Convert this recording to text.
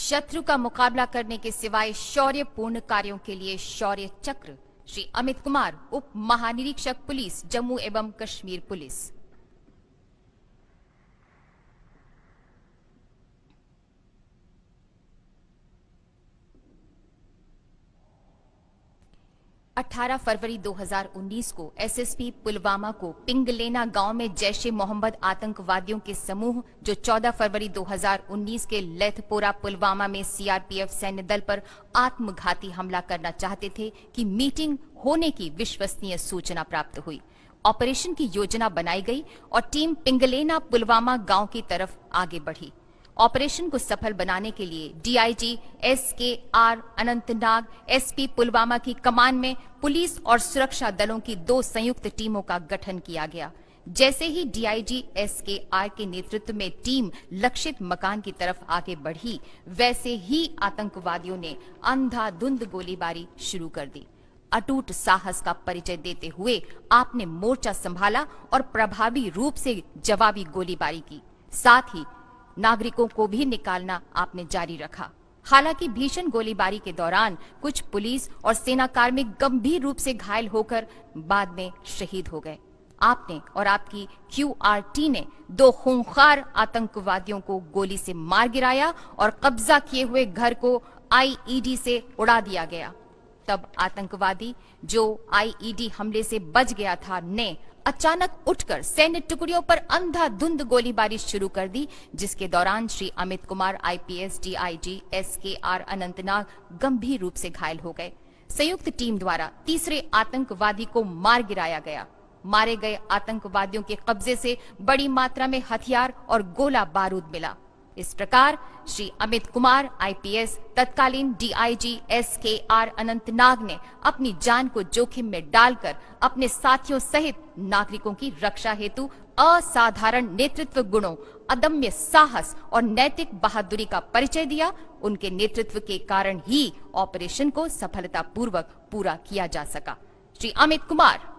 शत्रु का मुकाबला करने के सिवाय शौर्य पूर्ण कार्यो के लिए शौर्य चक्र श्री अमित कुमार उप महानिरीक्षक पुलिस जम्मू एवं कश्मीर पुलिस 18 फरवरी 2019 को एसएसपी पुलवामा को पिंगलेना गांव में जैश ए मोहम्मद आतंकवादियों के समूह जो 14 फरवरी 2019 के लेथपोरा पुलवामा में सीआरपीएफ सैन्य दल पर आत्मघाती हमला करना चाहते थे की मीटिंग होने की विश्वसनीय सूचना प्राप्त हुई ऑपरेशन की योजना बनाई गई और टीम पिंगलेना पुलवामा गांव की तरफ आगे बढ़ी ऑपरेशन को सफल बनाने के लिए DIG S K R Anantnag SP Pulwama की कमान में पुलिस और सुरक्षा दलों की दो संयुक्त टीमों का गठन किया गया जैसे ही डीआईजी एस के आर के नेतृत्व में टीम लक्षित मकान की तरफ आगे बढ़ी वैसे ही आतंकवादियों ने अंधाधुंध गोलीबारी शुरू कर दी अटूट साहस का परिचय देते हुए आपने मोर्चा संभाला और प्रभावी रूप से जवाबी गोलीबारी की साथ ही नागरिकों को भी निकालना आपने जारी रखा हालांकि भीषण गोलीबारी के दौरान कुछ पुलिस और सेना कार्मिक गंभीर रूप से घायल होकर बाद में शहीद हो गए आपने और आपकी क्यूआरटी ने दो खूंखार आतंकवादियों को गोली से मार गिराया और कब्जा किए हुए घर को आईईडी से उड़ा दिया गया तब आतंकवादी जो आईईडी हमले से बच गया था ने अचानक उठकर सैन्य टुकड़ियों पर अंधाधुंध गोलीबारी शुरू कर दी जिसके दौरान Shri Amit Kumar IPS DIG SKR Anantnag गंभीर रूप से घायल हो गए संयुक्त टीम द्वारा तीसरे आतंकवादी को मार गिराया गया मारे गए आतंकवादियों के कब्जे से बड़ी मात्रा में हथियार और गोला बारूद मिला इस प्रकार श्री अमित कुमार आईपीएस तत्कालीन DIG S K R Anantnag ने अपनी जान को जोखिम में डालकर अपने साथियों सहित नागरिकों की रक्षा हेतु असाधारण नेतृत्व गुणों अदम्य साहस और नैतिक बहादुरी का परिचय दिया उनके नेतृत्व के कारण ही ऑपरेशन को सफलतापूर्वक पूरा किया जा सका श्री अमित कुमार